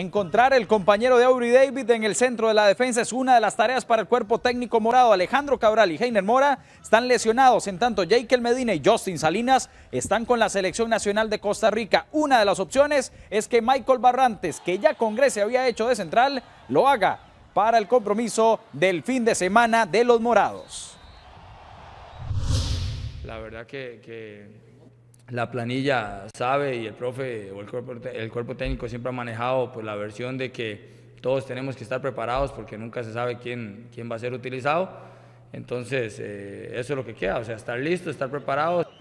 Encontrar el compañero de Aubrey David en el centro de la defensa es una de las tareas para el cuerpo técnico morado. Alejandro Cabral y Heiner Mora están lesionados, en tanto Jaikel Medina y Justin Salinas están con la selección nacional de Costa Rica. Una de las opciones es que Michael Barrantes, que ya con Grecia había hecho de central, lo haga para el compromiso del fin de semana de los morados. La verdad que la planilla sabe y el profe o el cuerpo, el cuerpo técnico siempre ha manejado pues, la versión de que todos tenemos que estar preparados porque nunca se sabe quién, quién va a ser utilizado. Entonces, eh, eso es lo que queda, o sea, estar listo, estar preparados.